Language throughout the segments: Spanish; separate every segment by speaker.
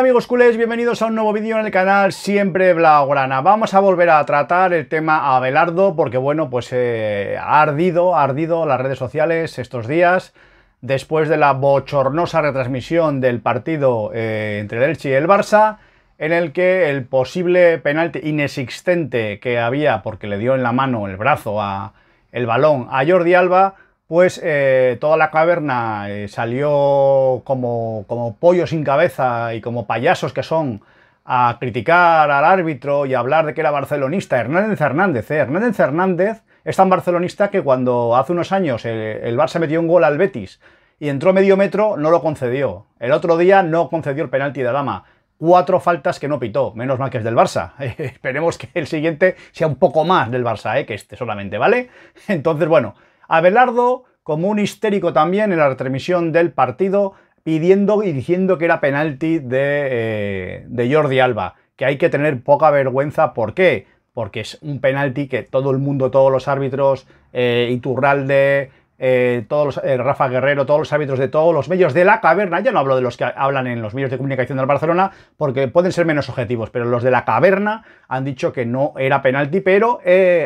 Speaker 1: amigos culés, bienvenidos a un nuevo vídeo en el canal Siempre Blaugrana. Vamos a volver a tratar el tema Abelardo porque, bueno, pues eh, ha ardido, ha ardido las redes sociales estos días después de la bochornosa retransmisión del partido eh, entre el Elche y el Barça en el que el posible penalti inexistente que había porque le dio en la mano el brazo a el balón a Jordi Alba pues eh, toda la caverna eh, salió como, como pollo sin cabeza y como payasos que son a criticar al árbitro y hablar de que era barcelonista. Hernández Hernández, eh, Hernández Hernández es tan barcelonista que cuando hace unos años el, Barça metió un gol al Betis y entró medio metro, no lo concedió. El otro día no concedió el penalti de Dama cuatro faltas que no pitó, menos mal que es del Barça. esperemos que el siguiente sea un poco más del Barça, que este solamente, ¿vale? Entonces, bueno, Abelardo, como un histérico también en la retransmisión del partido, pidiendo y diciendo que era penalti eh, de, Jordi Alba, que hay que tener poca vergüenza. ¿Por qué? Porque es un penalti que todo el mundo, todos los árbitros, eh, Iturralde, eh, todos Rafa Guerrero, todos los árbitros de todos los medios de la caverna, ya no hablo de los que hablan en los medios de comunicación del Barcelona, porque pueden ser menos objetivos, pero los de la caverna han dicho que no era penalti, pero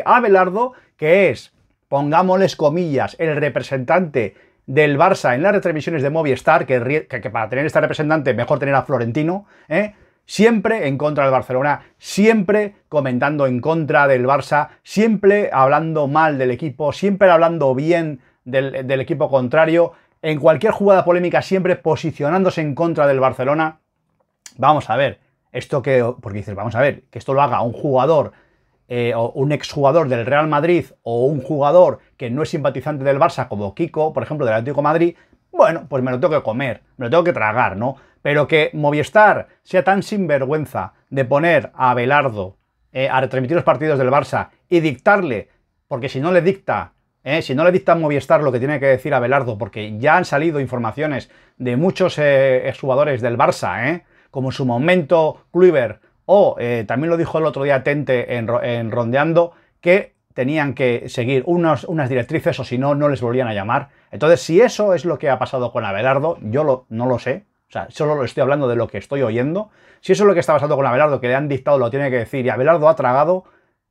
Speaker 1: Abelardo, que es pongámosles comillas, el representante del Barça en las retransmisiones de Movistar, que, para tener este representante mejor tener a Florentino, ¿eh? siempre en contra del Barcelona, siempre comentando en contra del Barça, siempre hablando mal del equipo, siempre hablando bien del, del equipo contrario, en cualquier jugada polémica siempre posicionándose en contra del Barcelona. Vamos a ver, esto que, porque dices, vamos a ver, que esto lo haga un jugador eh, o un exjugador del Real Madrid o un jugador que no es simpatizante del Barça, como Kiko, por ejemplo, del Atlético Madrid, bueno, pues me lo tengo que comer, me lo tengo que tragar, ¿no? Pero que Movistar sea tan sinvergüenza de poner a Abelardo eh, a retransmitir los partidos del Barça y dictarle, porque si no le dicta, eh, si no le dicta Movistar lo que tiene que decir a Abelardo, porque ya han salido informaciones de muchos exjugadores del Barça, como en su momento Kluivert o eh, también lo dijo el otro día Tente en, Rondeando, que tenían que seguir unas directrices o si no, no les volvían a llamar. Entonces, si eso es lo que ha pasado con Abelardo, yo no lo sé, o sea, solo estoy hablando de lo que estoy oyendo. Si eso es lo que está pasando con Abelardo, que le han dictado, lo tiene que decir, y Abelardo ha tragado,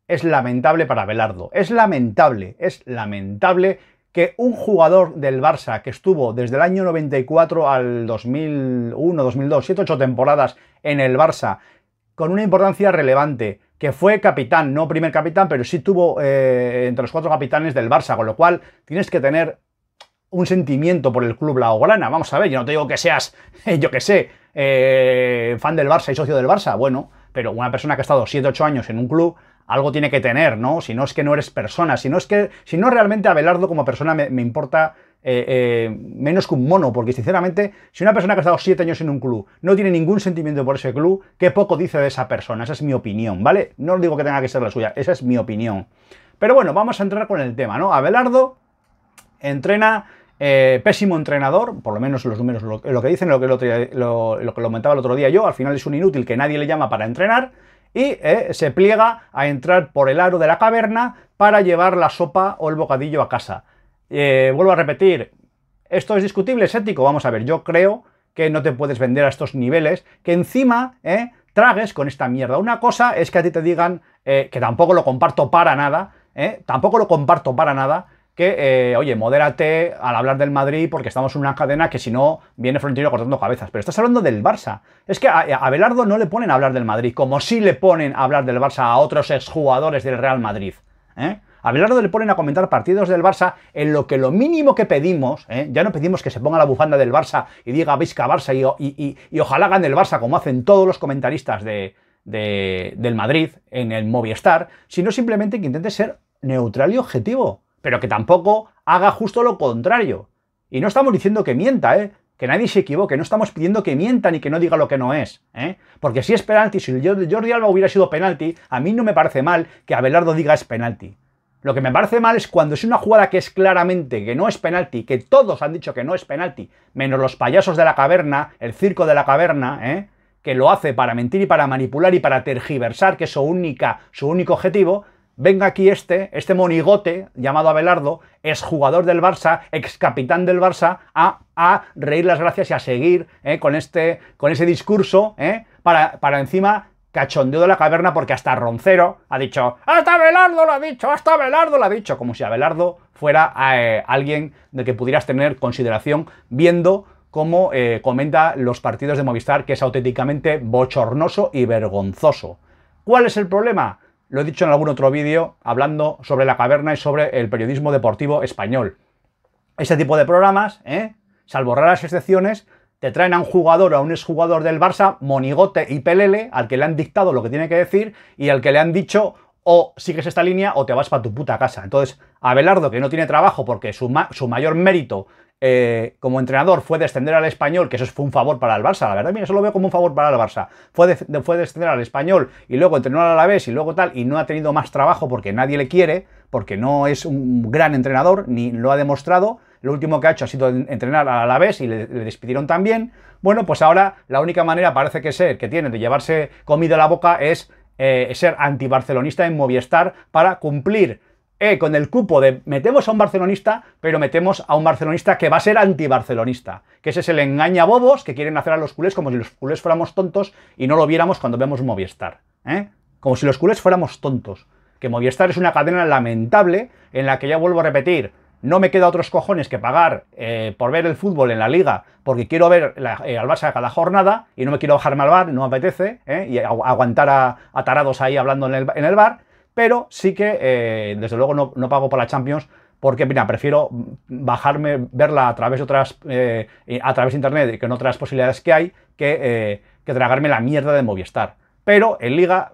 Speaker 1: es lamentable para Abelardo. Es lamentable, es lamentable que un jugador del Barça que estuvo desde el año 94 al 2001, 2002, 7, 8 temporadas en el Barça con una importancia relevante, que fue capitán, no primer capitán, pero sí tuvo eh, entre los cuatro capitanes del Barça, con lo cual tienes que tener un sentimiento por el club laograna. Vamos a ver, yo no te digo que seas, yo que sé, eh, fan del Barça y socio del Barça, bueno, pero una persona que ha estado 7, 8 años en un club, algo tiene que tener, ¿no? Si no es que no eres persona, si no es que, si no realmente Abelardo como persona me, me importa eh, eh, menos que un mono, porque sinceramente, si una persona que ha estado siete años en un club no tiene ningún sentimiento por ese club, qué poco dice de esa persona, esa es mi opinión, ¿vale? No os digo que tenga que ser la suya, esa es mi opinión. Pero bueno, vamos a entrar con el tema, ¿no? Abelardo entrena eh, pésimo entrenador, por lo menos los números lo, que dicen, lo que, lo, que lo comentaba el otro día yo, al final es un inútil que nadie le llama para entrenar y se pliega a entrar por el aro de la caverna para llevar la sopa o el bocadillo a casa. Eh, vuelvo a repetir, ¿esto es discutible? ¿Es ético? Vamos a ver, yo creo que no te puedes vender a estos niveles, que encima eh, tragues con esta mierda. Una cosa es que a ti te digan, eh, que tampoco lo comparto para nada, eh, tampoco lo comparto para nada, que, oye, modérate al hablar del Madrid porque estamos en una cadena que si no viene Florentino cortando cabezas. Pero estás hablando del Barça. Es que a, Belardo no le ponen a hablar del Madrid, como si le ponen a hablar del Barça a otros exjugadores del Real Madrid. ¿eh? Abelardo le ponen a comentar partidos del Barça en lo que lo mínimo que pedimos, ¿eh? ya no pedimos que se ponga la bufanda del Barça y diga Vizca Barça y, ojalá gane el Barça como hacen todos los comentaristas de, del Madrid en el Movistar, sino simplemente que intente ser neutral y objetivo, pero que tampoco haga justo lo contrario. Y no estamos diciendo que mienta, ¿eh? Que nadie se equivoque, no estamos pidiendo que mientan y que no diga lo que no es. ¿eh? Porque si es penalti, si Jordi Alba hubiera sido penalti, a mí no me parece mal que Abelardo diga es penalti. Lo que me parece mal es cuando es una jugada que es claramente que no es penalti, que todos han dicho que no es penalti, menos los payasos de la caverna, el circo de la caverna, ¿eh? que lo hace para mentir y para manipular y para tergiversar, que es su, única, su único objetivo, venga aquí este, este monigote llamado Abelardo, es jugador del Barça, ex capitán del Barça, a, a reír las gracias y a seguir ¿eh? con, este, con ese discurso, ¿eh? para, para encima cachondeo de la caverna porque hasta Roncero ha dicho, hasta Belardo lo ha dicho, hasta Belardo lo ha dicho, como si Abelardo fuera eh, alguien de que pudieras tener consideración viendo cómo eh, comenta los partidos de Movistar, que es auténticamente bochornoso y vergonzoso. ¿Cuál es el problema? Lo he dicho en algún otro vídeo hablando sobre la caverna y sobre el periodismo deportivo español. Ese tipo de programas, ¿eh? salvo raras excepciones, te traen a un jugador o a un exjugador del Barça, monigote y pelele, al que le han dictado lo que tiene que decir y al que le han dicho o oh, sigues esta línea o te vas para tu puta casa. Entonces, Abelardo, que no tiene trabajo porque su, su mayor mérito eh, como entrenador fue descender al español, que eso fue un favor para el Barça, la verdad, mira, eso lo veo como un favor para el Barça. Fue, descender al español y luego entrenó a la vez y luego tal, y no ha tenido más trabajo porque nadie le quiere, porque no es un gran entrenador, ni lo ha demostrado. Lo último que ha hecho ha sido entrenar a la vez y le, despidieron también. Bueno, pues ahora la única manera parece que ser que tiene de llevarse comida a la boca es eh, ser antibarcelonista en Movistar para cumplir eh, con el cupo de metemos a un barcelonista, pero metemos a un barcelonista que va a ser antibarcelonista. Que ese es el engaña bobos que quieren hacer a los culés como si los culés fuéramos tontos y no lo viéramos cuando vemos Movistar. ¿eh? Como si los culés fuéramos tontos. Que Movistar es una cadena lamentable en la que ya vuelvo a repetir, no me queda otros cojones que pagar eh, por ver el fútbol en la liga, porque quiero ver la, eh, al Barça cada jornada y no me quiero bajarme al bar, no me apetece, eh, y aguantar a, tarados ahí hablando en el, bar, pero sí que, desde luego, no, pago por la Champions. Porque, mira, prefiero bajarme, verla a través de otras, a través de internet y con otras posibilidades que hay, que, que tragarme la mierda de Movistar. Pero en Liga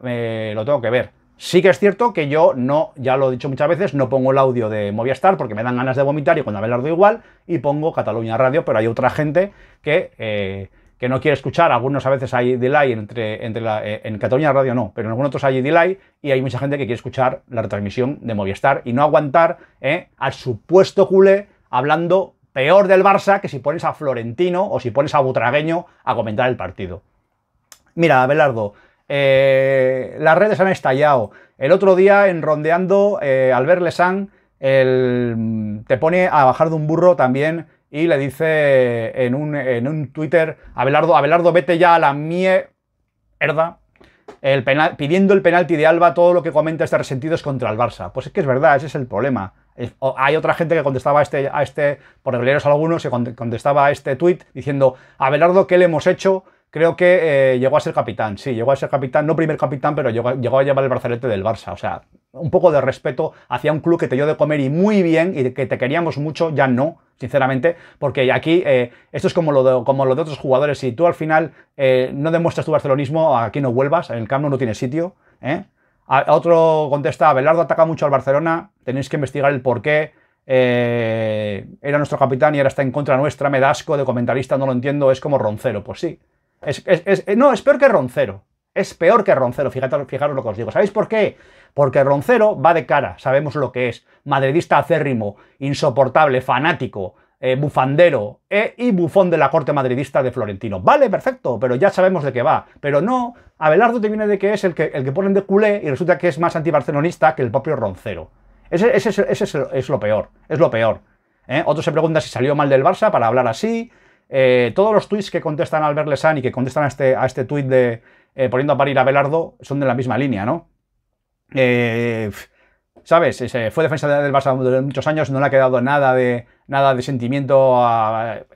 Speaker 1: lo tengo que ver. Sí que es cierto que yo no, ya lo he dicho muchas veces, no pongo el audio de Movistar porque me dan ganas de vomitar y cuando Abelardo igual y pongo Cataluña Radio, pero hay otra gente que, eh, que no quiere escuchar, algunos a veces hay delay entre, entre eh, en Cataluña Radio no, pero en algunos otros hay delay y hay mucha gente que quiere escuchar la retransmisión de Movistar y no aguantar eh, al supuesto culé hablando peor del Barça que si pones a Florentino o si pones a Butragueño a comentar el partido. Mira, Abelardo, eh, las redes han estallado. El otro día, en rondeando, al eh, Albert Lesan mm, te pone a bajar de un burro también y le dice en un, en un Twitter, Abelardo, Abelardo, vete ya a la mierda. El pidiendo el penalti de Alba, todo lo que comenta este resentido es contra el Barça. Pues es que es verdad, ese es el problema. hay otra gente que contestaba a este, a este por algunos, se contestaba a este tweet diciendo, Abelardo, ¿qué le hemos hecho? creo que eh, llegó a ser capitán, sí, llegó a ser capitán, no primer capitán, pero llegó, a llevar el brazalete del Barça. O sea, un poco de respeto hacia un club que te dio de comer y muy bien y que te queríamos mucho, ya no, sinceramente, porque aquí eh, esto es como lo, de, como otros jugadores. Si tú al final eh, no demuestras tu barcelonismo, aquí no vuelvas, en el campo no, tiene sitio. A, otro contesta, Belardo ataca mucho al Barcelona, tenéis que investigar el por qué. era nuestro capitán y ahora está en contra nuestra, me da asco de comentarista, no lo entiendo, es como Roncero, pues sí, es, eh, no, es peor que Roncero. Es peor que Roncero, fijaros, lo que os digo. ¿Sabéis por qué? Porque Roncero va de cara, sabemos lo que es. Madridista acérrimo, insoportable, fanático, eh, bufandero eh, y bufón de la corte madridista de Florentino. Vale, perfecto, pero ya sabemos de qué va. Pero no, Abelardo te viene de que es el que, el que ponen de culé y resulta que es más antibarcelonista que el propio Roncero. Ese, es lo peor, es lo peor. Otro se pregunta si salió mal del Barça para hablar así, eh, todos los tweets que contestan al Lesan y que contestan a este, a este tweet de eh, poniendo a parir a Belardo son de la misma línea, ¿no? Eh, ¿Sabes? fue defensa del Barça durante muchos años, no le ha quedado nada de, nada de sentimiento.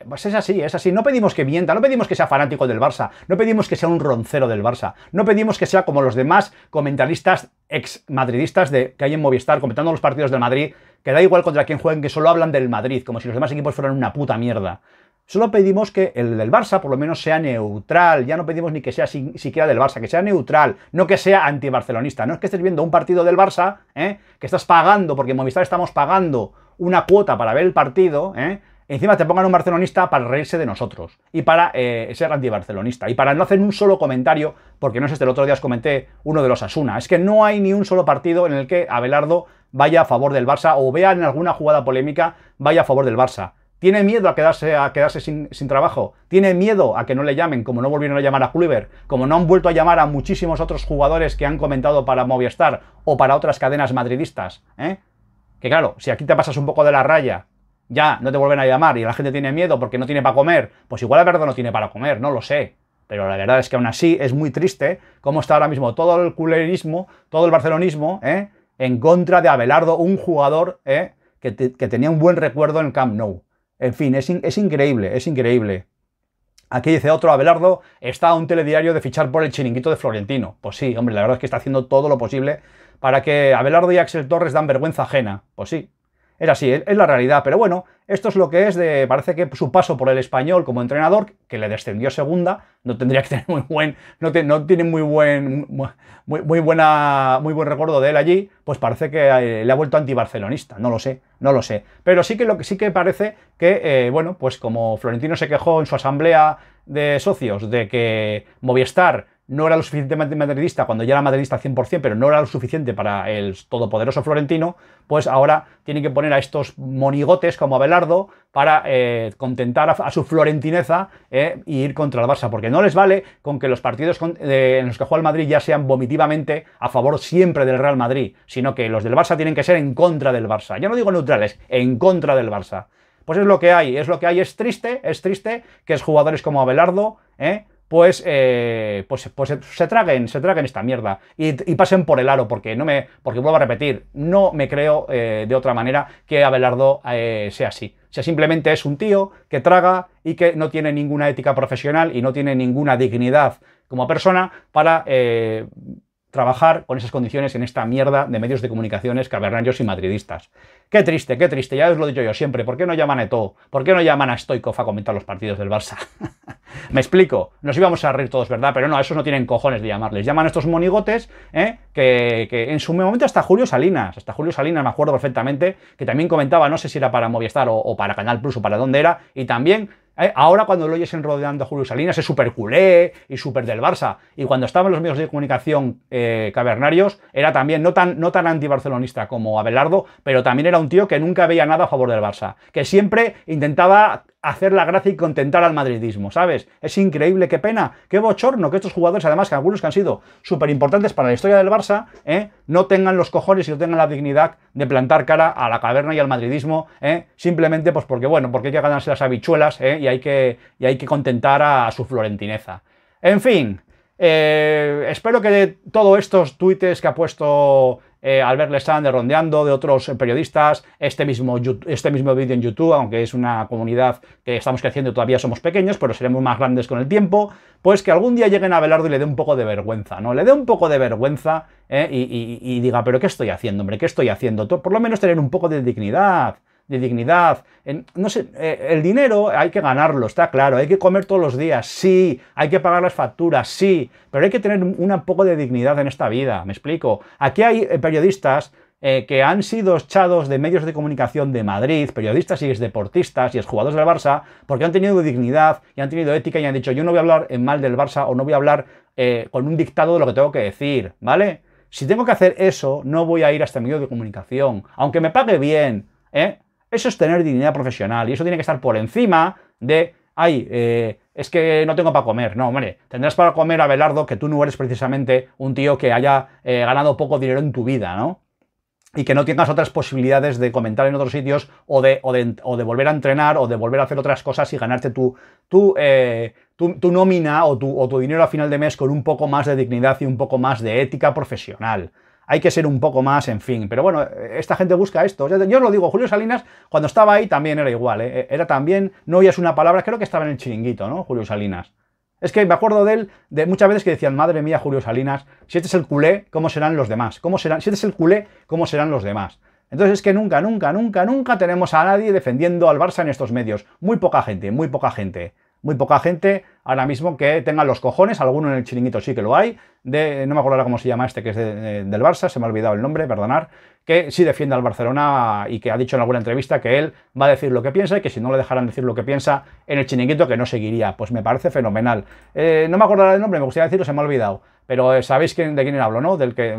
Speaker 1: Pues es así, es así. No pedimos que mienta, no pedimos que sea fanático del Barça, no pedimos que sea un roncero del Barça, no pedimos que sea como los demás comentaristas ex madridistas de, que hay en Movistar comentando los partidos del Madrid, que da igual contra quién jueguen, que solo hablan del Madrid, como si los demás equipos fueran una puta mierda. Solo pedimos que el del Barça por lo menos sea neutral. Ya no pedimos ni que sea siquiera del Barça, que sea neutral, no que sea antibarcelonista. No es que estés viendo un partido del Barça, ¿eh? que estás pagando, porque en Movistar estamos pagando una cuota para ver el partido, ¿eh? encima te pongan un barcelonista para reírse de nosotros y para ser eh, ser antibarcelonista y para no hacer un solo comentario, porque no sé, este el otro día os comenté uno de los Asuna. Es que no hay ni un solo partido en el que Abelardo vaya a favor del Barça o vea en alguna jugada polémica vaya a favor del Barça. ¿Tiene miedo a quedarse, sin, trabajo? ¿Tiene miedo a que no le llamen, como no volvieron a llamar a Kluivert? Como no han vuelto a llamar a muchísimos otros jugadores que han comentado para Movistar o para otras cadenas madridistas? Eh? Que claro, si aquí te pasas un poco de la raya, ya no te vuelven a llamar y la gente tiene miedo porque no tiene para comer, pues igual la no tiene para comer, no lo sé. Pero la verdad es que aún así es muy triste cómo está ahora mismo todo el culerismo, todo el barcelonismo, eh, en contra de Abelardo, un jugador eh, que, que tenía un buen recuerdo en Camp Nou. En fin, es, increíble, es increíble. Aquí dice otro, Abelardo está a un telediario de fichar por el chiringuito de Florentino. Pues sí, hombre, la verdad es que está haciendo todo lo posible para que Abelardo y Axel Torres dan vergüenza ajena. Pues sí, es así, es la realidad. Pero bueno, esto es lo que es de. Parece que su paso por el español como entrenador, que le descendió segunda, no tendría que tener muy buen. No, tiene muy buen. Muy, buena, muy buen recuerdo de él allí. Pues parece que eh, le ha vuelto antibarcelonista. No lo sé, no lo sé. Pero sí que lo que sí que parece que, eh, bueno, pues como Florentino se quejó en su asamblea de socios de que Movistar no era lo suficientemente madridista, cuando ya era madridista 100%, pero no era lo suficiente para el todopoderoso Florentino, pues ahora tiene que poner a estos monigotes como Abelardo para eh, contentar a, su florentineza e ir contra el Barça, porque no les vale con que los partidos eh, en los que juega el Madrid ya sean vomitivamente a favor siempre del Real Madrid, sino que los del Barça tienen que ser en contra del Barça. Ya no digo neutrales, en contra del Barça. Pues es lo que hay, es lo que hay, es triste, es triste que es jugadores como Abelardo, ¿eh? Pues, eh, pues, pues, pues se, traguen, se traguen esta mierda y, pasen por el aro, porque no me, porque vuelvo a repetir, no me creo eh, de otra manera que Abelardo eh, sea así. O sea, simplemente es un tío que traga y que no tiene ninguna ética profesional y no tiene ninguna dignidad como persona para trabajar con esas condiciones en esta mierda de medios de comunicaciones cavernarios y madridistas. Qué triste, qué triste, ya os lo he dicho yo siempre, ¿por qué no llaman a Eto? ¿Por qué no llaman a Stoikov a comentar los partidos del Barça? Me explico, nos íbamos a reír todos, ¿verdad? Pero no, esos no tienen cojones de llamarles. Llaman a estos monigotes, ¿eh? que, en su momento hasta Julio Salinas, hasta Julio Salinas me acuerdo perfectamente, que también comentaba, no sé si era para Movistar o para Canal Plus o para dónde era, y también ¿Eh? Ahora cuando lo oyes rodeando a Julio Salinas es súper culé y súper del Barça. Y cuando estaban los medios de comunicación eh, cavernarios, era también no tan, no tan antibarcelonista como Abelardo, pero también era un tío que nunca veía nada a favor del Barça, que siempre intentaba hacer la gracia y contentar al madridismo, ¿sabes? Es increíble, qué pena, qué bochorno que estos jugadores, además que algunos que han sido súper importantes para la historia del Barça, ¿eh? no tengan los cojones y no tengan la dignidad de plantar cara a la caverna y al madridismo, ¿eh? simplemente pues porque, bueno, porque hay que ganarse las habichuelas ¿eh? y, hay que, y hay que contentar a, su florentineza. En fin, espero que de todos estos tuites que ha puesto eh, Albert de rondeando, de otros eh, periodistas, este mismo, este mismo vídeo en YouTube, aunque es una comunidad que estamos creciendo y todavía somos pequeños, pero seremos más grandes con el tiempo, pues que algún día lleguen a Belardo y le dé un poco de vergüenza, ¿no? Le dé un poco de vergüenza eh, y, y diga, pero ¿qué estoy haciendo, hombre? ¿Qué estoy haciendo? Por lo menos tener un poco de dignidad de dignidad. no sé, eh, el dinero hay que ganarlo, está claro. Hay que comer todos los días, sí. Hay que pagar las facturas, sí. Pero hay que tener un, poco de dignidad en esta vida, me explico. Aquí hay eh, periodistas eh, que han sido echados de medios de comunicación de Madrid, periodistas y deportistas y jugadores del Barça, porque han tenido dignidad y han tenido ética y han dicho yo no voy a hablar en mal del Barça o no voy a hablar con un dictado de lo que tengo que decir, ¿vale? Si tengo que hacer eso, no voy a ir a este medio de comunicación, aunque me pague bien, ¿eh? Eso es tener dignidad profesional y eso tiene que estar por encima de, ay, eh, es que no tengo para comer. No, hombre, tendrás para comer, a Belardo que tú no eres precisamente un tío que haya eh, ganado poco dinero en tu vida, ¿no? y que no tengas otras posibilidades de comentar en otros sitios o de, de, volver a entrenar o de volver a hacer otras cosas y ganarte eh, tu, tu, nómina o tu, o tu dinero a final de mes con un poco más de dignidad y un poco más de ética profesional hay que ser un poco más, en fin. Pero bueno, esta gente busca esto. Yo os lo digo, Julio Salinas, cuando estaba ahí también era igual, ¿eh? era también, no oías una palabra, creo que estaba en el chiringuito, ¿no? Julio Salinas. Es que me acuerdo de él, de muchas veces que decían, madre mía, Julio Salinas, si este es el culé, ¿cómo serán los demás? ¿Cómo serán? Si este es el culé, ¿cómo serán los demás? Entonces es que nunca, nunca, nunca, nunca tenemos a nadie defendiendo al Barça en estos medios. Muy poca gente, muy poca gente muy poca gente ahora mismo que tenga los cojones, alguno en el chiringuito sí que lo hay, de, no me acuerdo ahora cómo se llama este que es del Barça, se me ha olvidado el nombre, perdonar, que sí defiende al Barcelona y que ha dicho en alguna entrevista que él va a decir lo que piensa y que si no le dejaran decir lo que piensa en el chiringuito que no seguiría. Pues me parece fenomenal. Eh, no me acuerdo el nombre, me gustaría decirlo, se me ha olvidado. Pero eh, sabéis quién, de quién hablo, ¿no? Del que,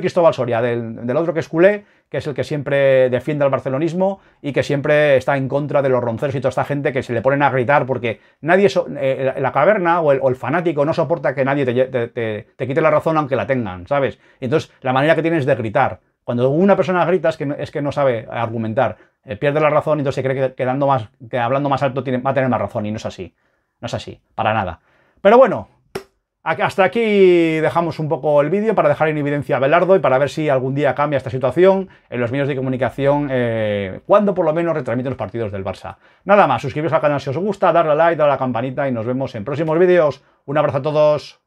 Speaker 1: Cristóbal Soria, del, otro que es culé, que es el que siempre defiende al barcelonismo y que siempre está en contra de los ronceros y toda esta gente que se le ponen a gritar porque nadie, eh, la caverna o el, fanático no soporta que nadie te, quite la razón aunque la tengan, ¿sabes? Entonces, la manera que tienes de gritar. Cuando una persona grita es que, no, es que no sabe argumentar, eh, pierde la razón y entonces se cree que, más, que hablando más alto tiene, va a tener más razón y no es así. No es así, para nada. Pero bueno, hasta aquí dejamos un poco el vídeo para dejar en evidencia a Belardo y para ver si algún día cambia esta situación en los medios de comunicación eh, cuando por lo menos retransmiten los partidos del Barça. Nada más, suscribiros al canal si os gusta, darle a like, darle a la campanita y nos vemos en próximos vídeos. Un abrazo a todos.